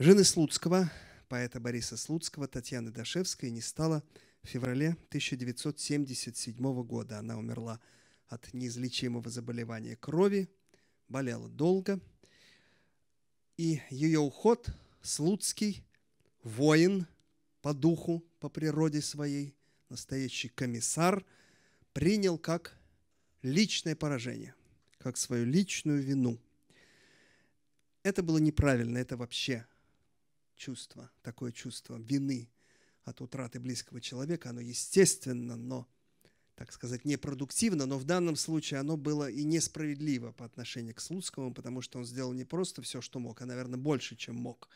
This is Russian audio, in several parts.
Жены Слуцкого, поэта Бориса Слуцкого, Татьяны Дашевской не стало в феврале 1977 года. Она умерла от неизлечимого заболевания крови, болела долго. И ее уход Слуцкий, воин по духу, по природе своей, настоящий комиссар, принял как личное поражение, как свою личную вину. Это было неправильно, это вообще чувство, такое чувство вины от утраты близкого человека, оно естественно, но, так сказать, непродуктивно, но в данном случае оно было и несправедливо по отношению к Слуцкому, потому что он сделал не просто все, что мог, а, наверное, больше, чем мог,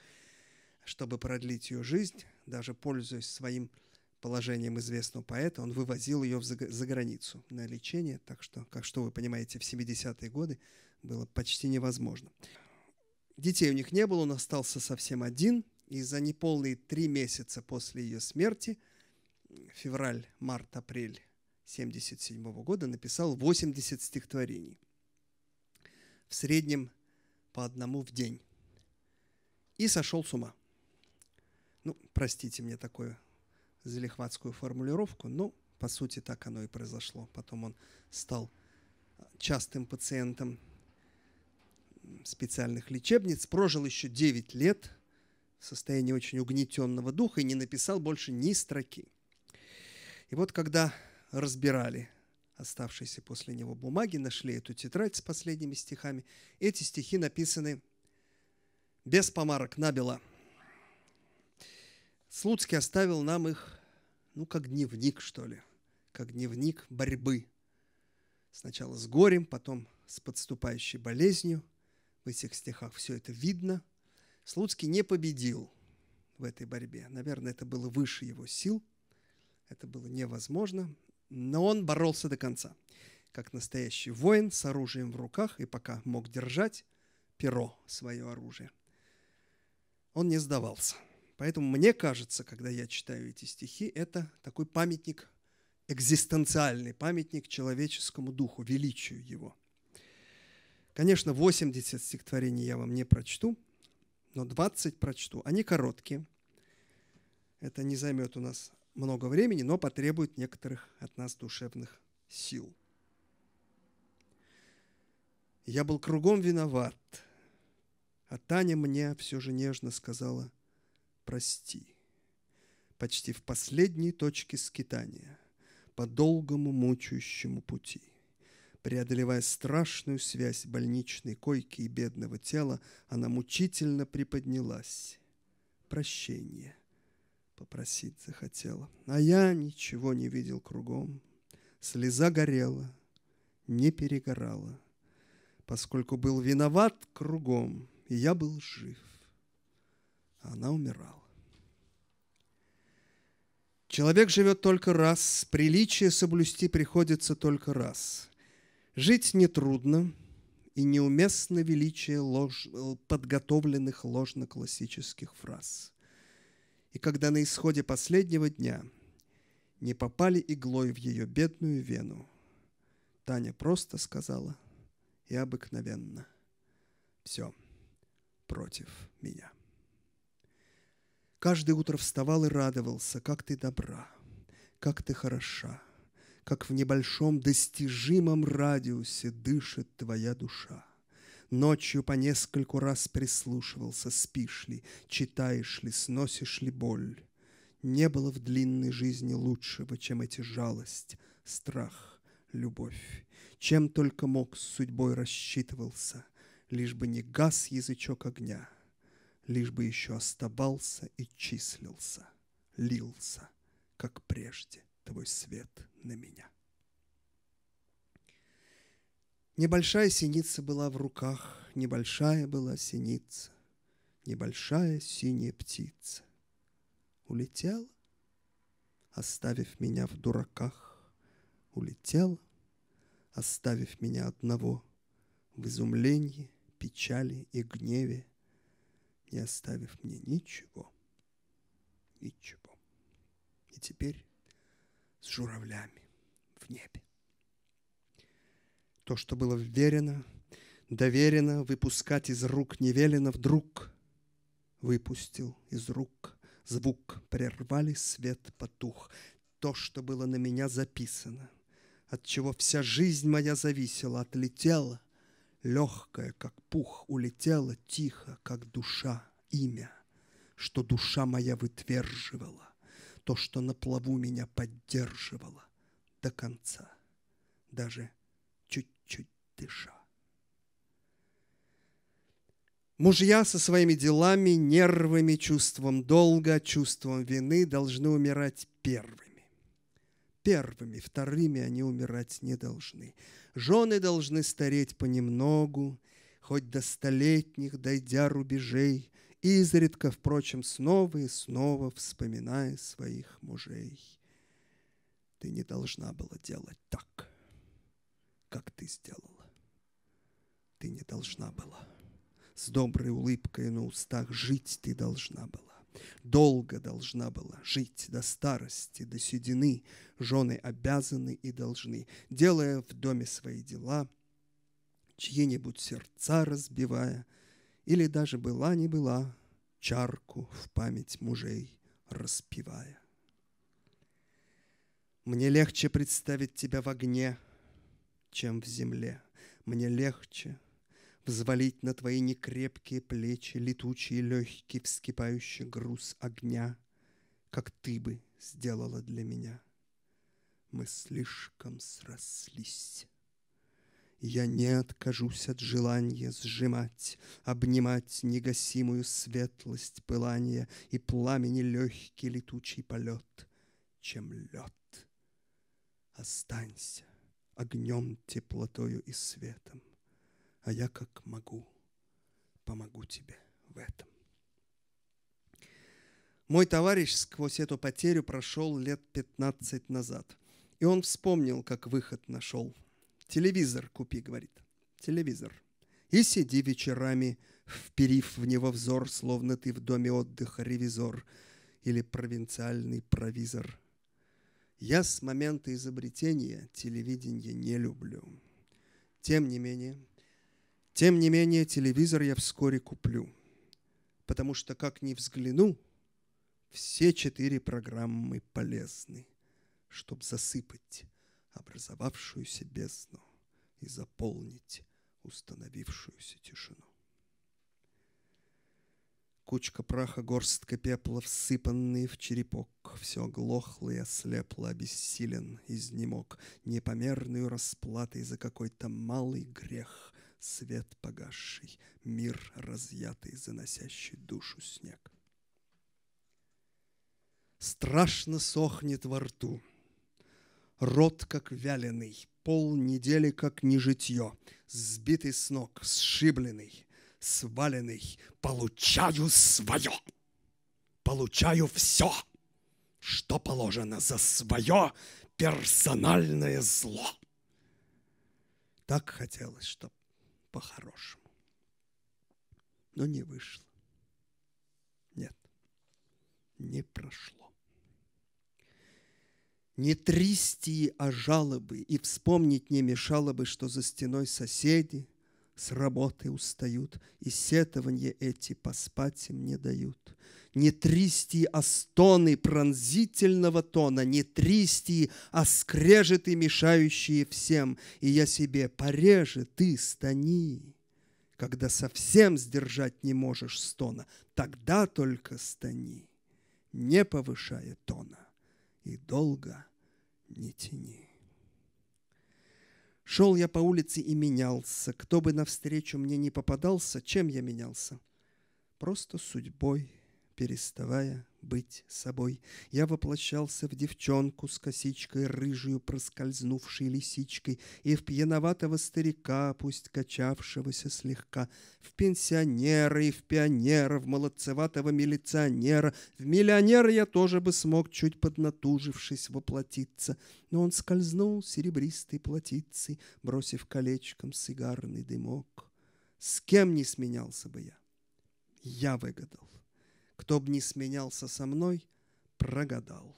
чтобы продлить ее жизнь, даже пользуясь своим положением известного поэта, он вывозил ее в за, за границу на лечение, так что, как что вы понимаете, в 70-е годы было почти невозможно. Детей у них не было, он остался совсем один, и за неполные три месяца после ее смерти, февраль, март, апрель 1977 года, написал 80 стихотворений. В среднем по одному в день. И сошел с ума. Ну, простите мне такую залихватскую формулировку, но по сути так оно и произошло. Потом он стал частым пациентом специальных лечебниц, прожил еще 9 лет, состояние очень угнетенного духа и не написал больше ни строки. И вот когда разбирали оставшиеся после него бумаги, нашли эту тетрадь с последними стихами, эти стихи написаны без помарок набело. Слуцкий оставил нам их, ну, как дневник, что ли, как дневник борьбы. Сначала с горем, потом с подступающей болезнью. В этих стихах все это видно – Слуцкий не победил в этой борьбе. Наверное, это было выше его сил, это было невозможно, но он боролся до конца, как настоящий воин с оружием в руках и пока мог держать перо, свое оружие. Он не сдавался. Поэтому мне кажется, когда я читаю эти стихи, это такой памятник, экзистенциальный памятник человеческому духу, величию его. Конечно, 80 стихотворений я вам не прочту – но 20 прочту. Они короткие. Это не займет у нас много времени, но потребует некоторых от нас душевных сил. Я был кругом виноват, а Таня мне все же нежно сказала «прости». Почти в последней точке скитания, по долгому мучающему пути. Преодолевая страшную связь больничной койки и бедного тела, она мучительно приподнялась. Прощение. Попросить захотела. А я ничего не видел кругом. Слеза горела, не перегорала, поскольку был виноват кругом, и я был жив. А она умирала. Человек живет только раз, приличие соблюсти приходится только раз. Жить нетрудно, и неуместно величие лож... подготовленных ложно-классических фраз. И когда на исходе последнего дня не попали иглой в ее бедную вену, Таня просто сказала и обыкновенно «Все против меня». Каждое утро вставал и радовался, как ты добра, как ты хороша – как в небольшом достижимом радиусе дышит твоя душа. Ночью по нескольку раз прислушивался, спишь ли, читаешь ли, сносишь ли боль. Не было в длинной жизни лучшего, чем эти жалость, страх, любовь. Чем только мог с судьбой рассчитывался, лишь бы не гас язычок огня, лишь бы еще оставался и числился, лился, как прежде твой свет на меня. Небольшая синица была в руках, небольшая была синица, небольшая синяя птица. Улетела, оставив меня в дураках, улетела, оставив меня одного в изумлении, печали и гневе, не оставив мне ничего, ничего. И теперь с журавлями в небе. То, что было верено, доверено, выпускать из рук невелено вдруг выпустил из рук звук, прервали, свет потух. То, что было на меня записано, от чего вся жизнь моя зависела, отлетела, легкая, как пух, улетела тихо, как душа, имя, что душа моя вытверживала то, что на плаву меня поддерживало до конца, даже чуть-чуть дыша. Мужья со своими делами, нервами, чувством долга, чувством вины должны умирать первыми. Первыми, вторыми они умирать не должны. Жены должны стареть понемногу, хоть до столетних, дойдя рубежей, изредка, впрочем, снова и снова вспоминая своих мужей. Ты не должна была делать так, как ты сделала. Ты не должна была. С доброй улыбкой на устах жить ты должна была. Долго должна была жить до старости, до седины. Жены обязаны и должны, делая в доме свои дела, чьи-нибудь сердца разбивая – или даже была не была, чарку в память мужей распевая. Мне легче представить тебя в огне, чем в земле. Мне легче взвалить на твои некрепкие плечи летучий легкий вскипающий груз огня, как ты бы сделала для меня. Мы слишком срослись. Я не откажусь от желания сжимать, Обнимать негасимую светлость пылания И пламени легкий летучий полет, Чем лед. Останься огнем, теплотою и светом, А я, как могу, помогу тебе в этом. Мой товарищ сквозь эту потерю прошел лет пятнадцать назад, и он вспомнил, как выход нашел – Телевизор купи, говорит. Телевизор. И сиди вечерами, вперив в него взор, словно ты в доме отдыха ревизор или провинциальный провизор. Я с момента изобретения телевидения не люблю. Тем не менее, тем не менее, телевизор я вскоре куплю, потому что, как ни взгляну, все четыре программы полезны, чтобы засыпать образовавшуюся бездну и заполнить установившуюся тишину. Кучка праха, горстка пепла, всыпанный в черепок. Все глохло и ослепло, обессилен, изнемог. Непомерную расплатой за какой-то малый грех. Свет погасший, мир разъятый, заносящий душу снег. Страшно сохнет во рту — рот как вяленый, пол недели как нежитье, сбитый с ног, сшибленный, сваленный, получаю свое, получаю все, что положено за свое персональное зло. Так хотелось, чтобы по-хорошему. Но не вышло. Нет, не прошло не трясти, а жалобы, и вспомнить не мешало бы, что за стеной соседи с работы устают, и сетования эти поспать им не дают. Не трясти, а стоны пронзительного тона, не трясти, а скрежеты, мешающие всем, и я себе пореже ты стани. Когда совсем сдержать не можешь стона, тогда только стани, не повышая тона и долго не тяни. Шел я по улице и менялся. Кто бы навстречу мне не попадался, чем я менялся? Просто судьбой переставая быть собой. Я воплощался в девчонку с косичкой рыжую проскользнувшей лисичкой и в пьяноватого старика, пусть качавшегося слегка, в пенсионера и в пионера, в молодцеватого милиционера. В миллионера я тоже бы смог, чуть поднатужившись, воплотиться, но он скользнул серебристой платицей, бросив колечком сигарный дымок. С кем не сменялся бы я? Я выгадал. Кто б не сменялся со мной, прогадал.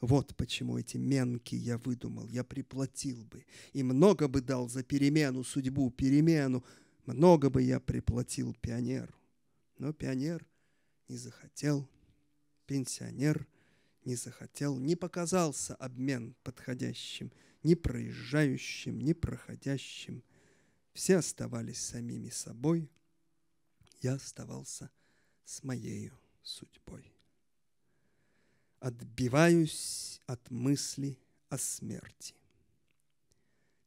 Вот почему эти менки я выдумал, я приплатил бы. И много бы дал за перемену, судьбу, перемену. Много бы я приплатил пионеру. Но пионер не захотел, пенсионер не захотел, не показался обмен подходящим, ни проезжающим, ни проходящим. Все оставались самими собой, я оставался с моею судьбой. Отбиваюсь от мысли о смерти.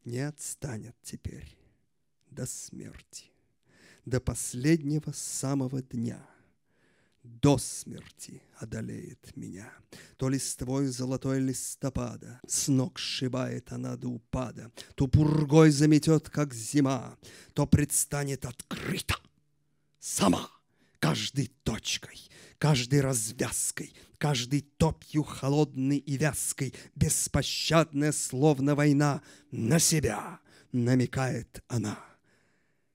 Не отстанет теперь до смерти, до последнего самого дня — до смерти одолеет меня. То листвой золотой листопада С ног сшибает она до упада, То пургой заметет, как зима, То предстанет открыто сама каждой точкой, каждой развязкой, каждой топью холодной и вязкой, беспощадная, словно война, на себя намекает она.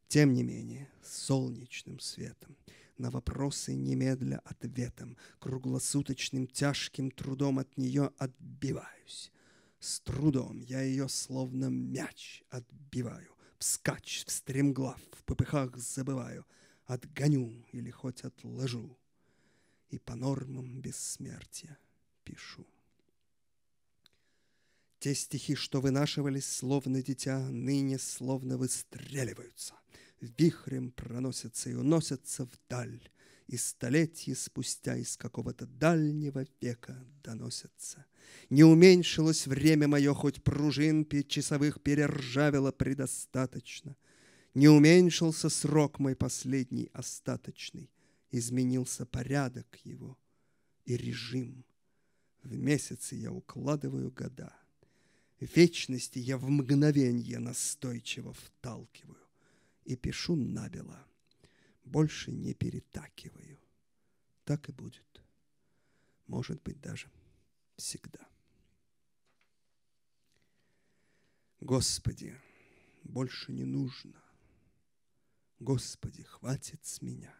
Тем не менее, солнечным светом, на вопросы немедля ответом, круглосуточным тяжким трудом от нее отбиваюсь. С трудом я ее словно мяч отбиваю, вскачь, встремглав, в попыхах забываю — отгоню или хоть отложу, и по нормам бессмертия пишу. Те стихи, что вынашивались, словно дитя, ныне словно выстреливаются, вихрем проносятся и уносятся вдаль, и столетия спустя из какого-то дальнего века доносятся. Не уменьшилось время мое, хоть пружин часовых перержавило предостаточно. Не уменьшился срок мой последний остаточный, изменился порядок его и режим. В месяцы я укладываю года, вечности я в мгновенье настойчиво вталкиваю и пишу набело, больше не перетакиваю. Так и будет. Может быть, даже всегда. Господи, больше не нужно Господи, хватит с меня.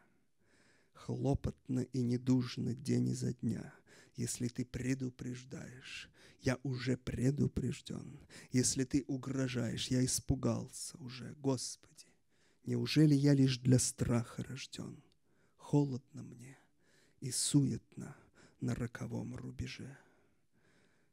Хлопотно и недужно день изо дня, если ты предупреждаешь, я уже предупрежден. Если ты угрожаешь, я испугался уже, Господи. Неужели я лишь для страха рожден? Холодно мне и суетно на роковом рубеже.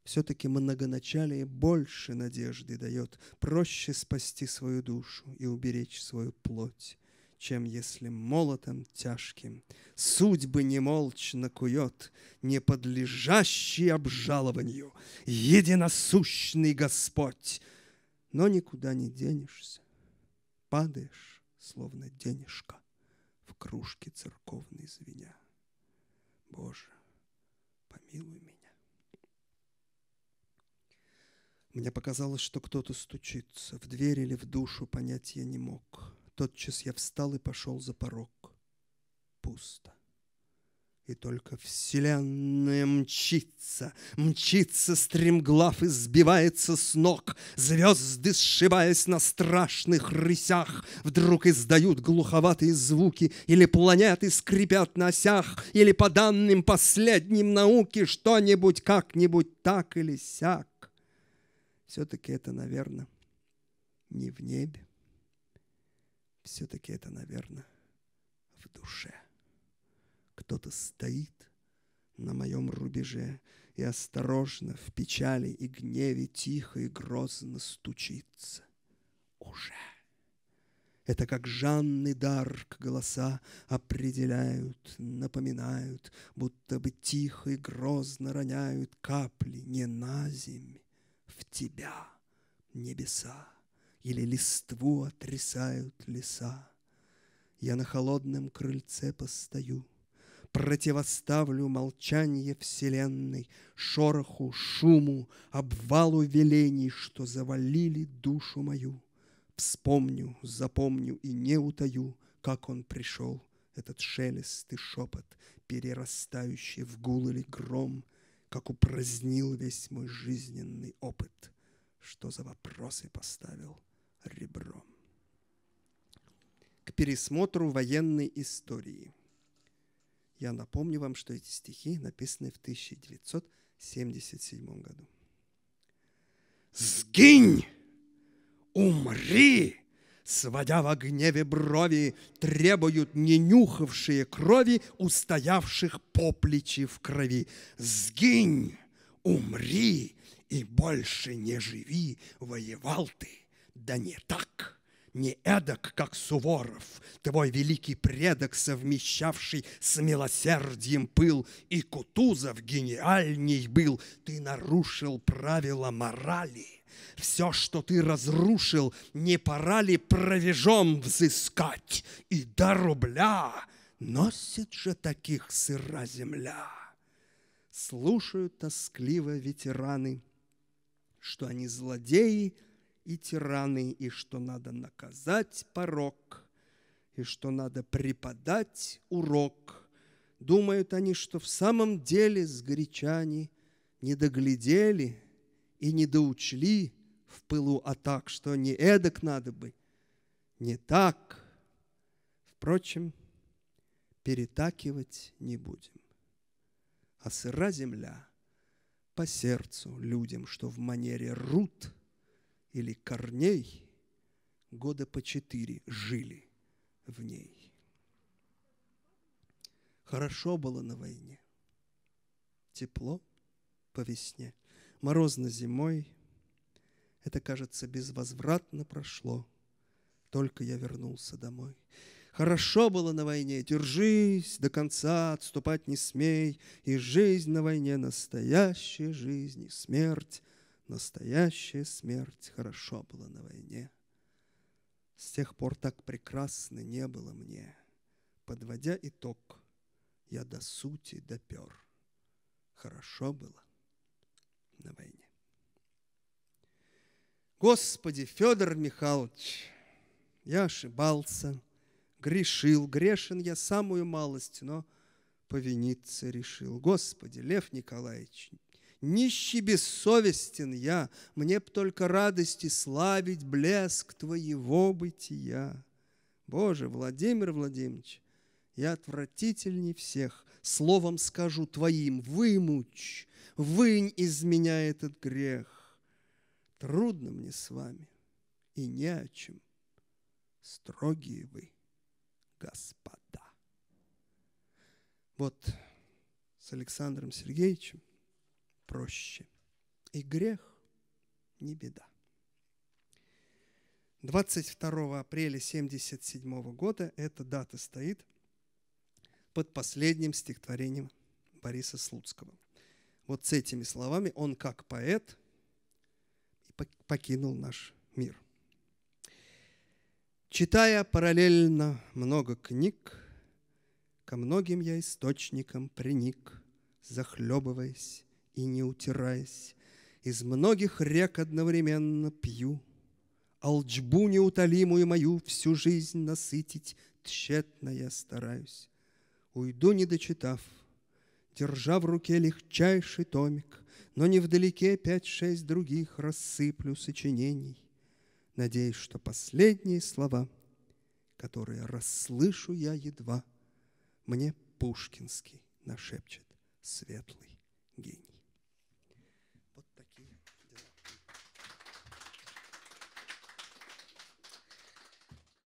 Все-таки многоначалие больше надежды дает, проще спасти свою душу и уберечь свою плоть, чем если молотом тяжким судьбы немолчно кует, не подлежащий обжалованию, единосущный Господь. Но никуда не денешься, падаешь, словно денежка, в кружке церковной звеня. Боже, помилуй меня. Мне показалось, что кто-то стучится. В дверь или в душу понять я не мог. Тотчас я встал и пошел за порог. Пусто и только вселенная мчится, мчится стремглав и сбивается с ног. Звезды, сшибаясь на страшных рысях, вдруг издают глуховатые звуки, или планеты скрипят на осях, или по данным последним науки что-нибудь как-нибудь так или сяк. Все-таки это, наверное, не в небе. Все-таки это, наверное, в душе. Кто-то стоит на моем рубеже и осторожно в печали и гневе тихо и грозно стучится. Уже. Это как Жанны Дарк голоса определяют, напоминают, будто бы тихо и грозно роняют капли не на земь, в тебя небеса, Или листву отрисают леса. Я на холодном крыльце постою, Противоставлю молчание вселенной, Шороху, шуму, обвалу велений, Что завалили душу мою. Вспомню, запомню и не утаю, Как он пришел, этот шелест и шепот, Перерастающий в гул или гром, как упразднил весь мой жизненный опыт, что за вопросы поставил ребром. К пересмотру военной истории. Я напомню вам, что эти стихи написаны в 1977 году. «Сгинь! Умри!» сводя в гневе брови, требуют не нюхавшие крови, устоявших по плечи в крови. Сгинь, умри и больше не живи, воевал ты, да не так не эдак, как Суворов, твой великий предок, совмещавший с милосердием пыл, и Кутузов гениальней был, ты нарушил правила морали, все, что ты разрушил, не пора ли провежом взыскать и до рубля? Носит же таких сыра земля. Слушают тоскливо ветераны, что они злодеи и тираны, и что надо наказать порог, и что надо преподать урок. Думают они, что в самом деле сгорячане не доглядели – и не доучли в пылу атак, что не эдак надо бы, не так. Впрочем, перетакивать не будем. А сыра земля по сердцу людям, что в манере рут или корней года по четыре жили в ней. Хорошо было на войне, тепло по весне – морозно зимой, Это, кажется, безвозвратно прошло, Только я вернулся домой. Хорошо было на войне, держись до конца, отступать не смей, И жизнь на войне настоящая жизнь, и смерть настоящая смерть. Хорошо было на войне. С тех пор так прекрасно не было мне. Подводя итог, я до сути допер. Хорошо было на войне. Господи, Федор Михайлович, я ошибался, грешил, грешен я самую малость, но повиниться решил. Господи, Лев Николаевич, нищий бессовестен я, мне б только радости славить блеск твоего бытия. Боже, Владимир Владимирович, я отвратительней всех, словом скажу твоим, вымучь, вынь из меня этот грех. Трудно мне с вами и не о чем. Строгие вы, господа. Вот с Александром Сергеевичем проще. И грех не беда. 22 апреля 1977 года эта дата стоит – под последним стихотворением Бориса Слуцкого. Вот с этими словами он, как поэт, покинул наш мир. Читая параллельно много книг, Ко многим я источникам приник, Захлебываясь и не утираясь, Из многих рек одновременно пью, Алчбу неутолимую мою Всю жизнь насытить тщетно я стараюсь. Уйду, не дочитав, держа в руке легчайший томик, Но не вдалеке пять-шесть других рассыплю сочинений. Надеюсь, что последние слова, которые расслышу я едва, Мне Пушкинский нашепчет светлый гений.